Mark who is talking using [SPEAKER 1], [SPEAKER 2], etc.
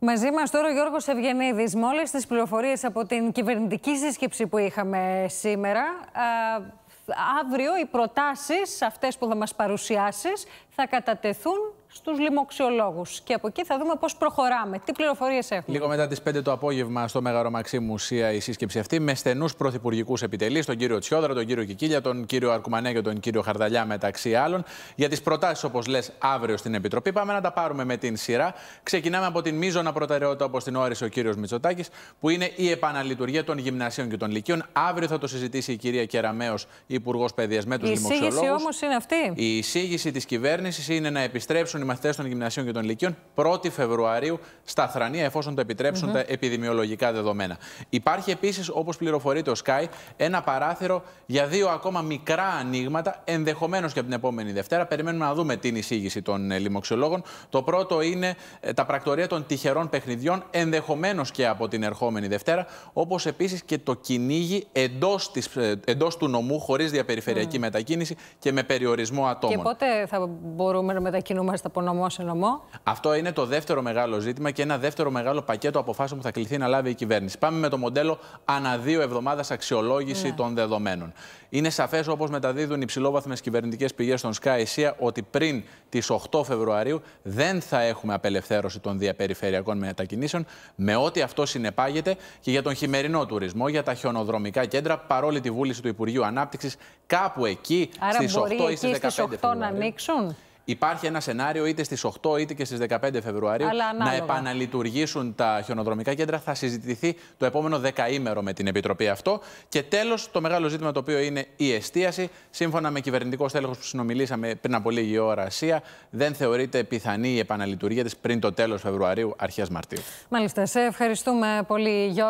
[SPEAKER 1] Μαζί μας τώρα ο Γιώργος Ευγενίδης. Με όλε τις πληροφορίες από την κυβερνητική σύσκεψη που είχαμε σήμερα, αύριο οι προτάσεις αυτές που θα μας παρουσιάσεις θα κατατεθούν στους λιμοξιολόγου. Και από εκεί θα δούμε πώς προχωράμε, τι πληροφορίες έχουμε.
[SPEAKER 2] Λίγο μετά τις 5 το απόγευμα στο Μέγαρο Μαξίμου Ουσία η σύσκεψη αυτή με στενούς πρωθυπουργικούς επιτελείς, τον κύριο Τσιόδρα, τον κύριο Κικίλια, τον κύριο Αρκουμανέ και τον κύριο Χαρδαλιά μεταξύ άλλων. Για τις προτάσεις, όπως λες, αύριο στην Επιτροπή. Πάμε να τα πάρουμε με την σειρά. Ξεκινάμε από την μείζωνα προτεραιότητα, όπως την όρισε ο κύριος Μητσοτάκης, που είναι η επαναλειτουργία των γυμνασίων και των λυκείων. Αύριο θα το συζητήσει η κυρία Κεραμέο, υπουργός Παιδείας με τους λοιμοξιολόγου. Η όμως είναι αυτή. Η εισήγηση της κυβέρνησης είναι να επιστρέψουν οι μαθητές των γυμνασίων και των λυκείων 1η Φεβρουαρίου στα Θρανία, εφόσον το επιτρέψουν τα επιδημιολογικά δεδομένα. Υπάρχει επίσης, όπως πληροφορεί το Sky, ένα παράθυρο για δύο ακόμα μικρά ανοίγματα, ενδεχομένως και από την επόμενη Δευτέρα. Περιμένουμε να δούμε την εισήγηση των ε, λοιμοξιολόγων. Το πρώτο είναι ε, τα πρακτορία των τυχερών παιχνιδιών, ενδεχομένως και από την ερχόμενη Δευτέρα, όπως επίσης και το κυνήγι εντός ε, του νομού, χωρίς διαπεριφερειακή μετακίνηση και με περιορισμό ατόμων. Και
[SPEAKER 1] πότε θα μπορούμε να μετακινούμαστε από
[SPEAKER 2] Αυτό είναι το δεύτερο μεγάλο ζήτημα και ένα δεύτερο μεγάλο πακέτο αποφάσεων που θα κληθεί να λάβει η κυβέρνηση. Πάμε με το μοντέλο ανά δύο εβδομάδε αξιολόγηση ναι. των δεδομένων. Είναι σαφές, όπως μεταδίδουν οι υψηλόβαθμες κυβερνητικές πηγές των Sky ότι πριν τις 8 Φεβρουαρίου δεν θα έχουμε απελευθέρωση των διαπεριφερειακών μετακινήσεων, με ό,τι αυτό συνεπάγεται και για τον χειμερινό τουρισμό, για τα χιονοδρομικά κέντρα, παρόλη τη βούληση του Υπουργείου Ανάπτυξης, κάπου εκεί στι 8 ή στι 15 Φεβρουαρίου υπάρχει ένα σενάριο είτε στις 8 είτε και στις 15 Φεβρουαρίου να επαναλειτουργήσουν τα χιονοδρομικά κέντρα. Θα συζητηθεί το επόμενο δεκαήμερο με την Επιτροπή αυτό. Και τέλος, το μεγάλο ζήτημα το οποίο είναι η εστίαση. Σύμφωνα με κυβερνητικό στέλεχος που συνομιλήσαμε πριν από λίγη ώρα, Ασία, δεν θεωρείται πιθανή η επαναλειτουργία της πριν το τέλος Φεβρουαρίου, αρχές Μαρτίου.
[SPEAKER 1] Μάλιστα. Σε ευχαριστούμε πολύ, Γιώργο.